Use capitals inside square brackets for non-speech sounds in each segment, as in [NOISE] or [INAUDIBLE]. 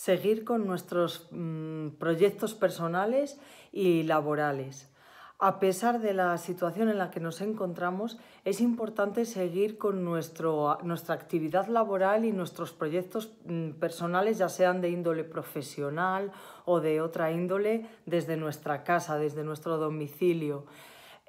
seguir con nuestros mm, proyectos personales y laborales. A pesar de la situación en la que nos encontramos, es importante seguir con nuestra actividad laboral y nuestros proyectos mm, personales, ya sean de índole profesional o de otra índole, desde nuestra casa, desde nuestro domicilio.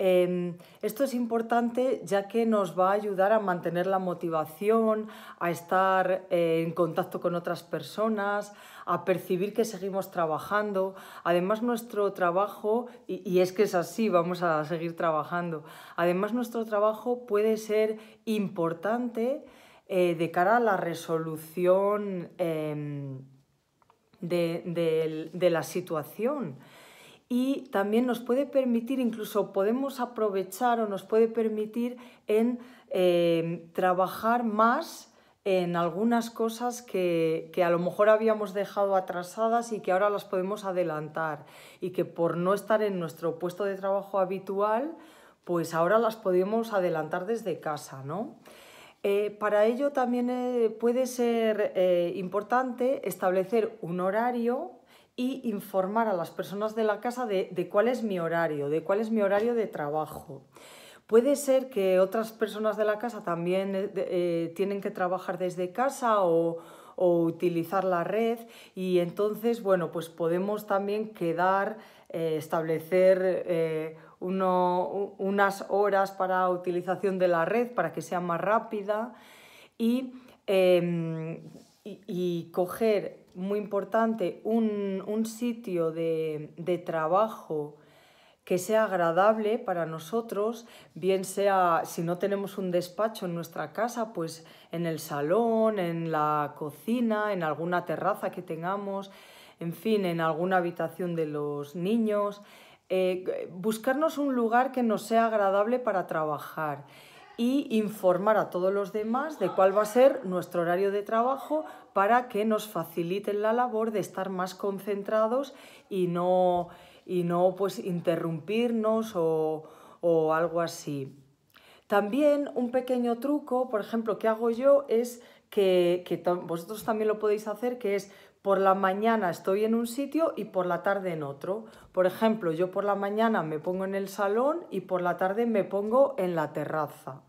Em, esto es importante ya que nos va a ayudar a mantener la motivación, a estar eh, en contacto con otras personas, a percibir que seguimos trabajando. Además nuestro trabajo, y, es que es así, vamos a seguir trabajando, además nuestro trabajo puede ser importante eh, de cara a la resolución em, de la situación y también nos puede permitir, incluso podemos aprovechar o nos puede permitir en em, trabajar más en algunas cosas que, a lo mejor habíamos dejado atrasadas y que ahora las podemos adelantar y que por no estar en nuestro puesto de trabajo habitual, pues ahora las podemos adelantar desde casa, ¿no? Eh, para ello también eh, puede ser eh, importante establecer un horario informar a las personas de la casa de, cuál es mi horario, de cuál es mi horario de trabajo. Puede ser que otras personas de la casa también eh, eh, tienen que trabajar desde casa o, utilizar la red y entonces, bueno, pues podemos también quedar, eh, establecer unas horas para utilización de la red para que sea más rápida y, em, y, y coger muy importante, un, sitio de, trabajo que sea agradable para nosotros, bien sea si no tenemos un despacho en nuestra casa, pues en el salón, en la cocina, en alguna terraza que tengamos, en fin, en alguna habitación de los niños. Eh, buscarnos un lugar que nos sea agradable para trabajar y informar a todos los demás de cuál va a ser nuestro horario de trabajo para que nos faciliten la labor de estar más concentrados y no, y no pues, interrumpirnos o, algo así. También un pequeño truco, por ejemplo, que hago yo es que vosotros también lo podéis hacer, que es por la mañana estoy en un sitio y por la tarde en otro. Por ejemplo, yo por la mañana me pongo en el salón y por la tarde me pongo en la terraza.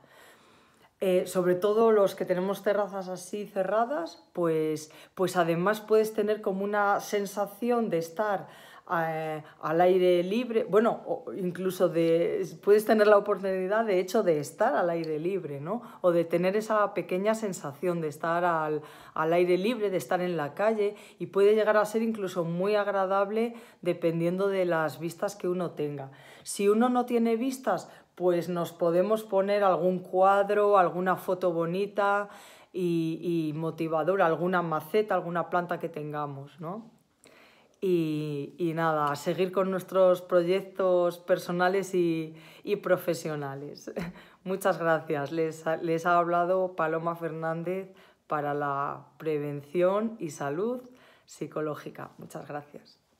Eh, sobre todo los que tenemos terrazas así cerradas, pues, pues además puedes tener como una sensación de estar al aire libre, bueno, incluso de, puedes tener la oportunidad de hecho de estar al aire libre, ¿no? O de tener esa pequeña sensación de estar al, aire libre, de estar en la calle y puede llegar a ser incluso muy agradable dependiendo de las vistas que uno tenga. Si uno no tiene vistas, pues nos podemos poner algún cuadro, alguna foto bonita y, y motivadora, alguna maceta, alguna planta que tengamos, ¿no? Y, nada, seguir con nuestros proyectos personales y, profesionales. [LAUGHS] Muchas gracias. Les, les ha hablado Paloma Fernández para la prevención y salud psicológica. Muchas gracias.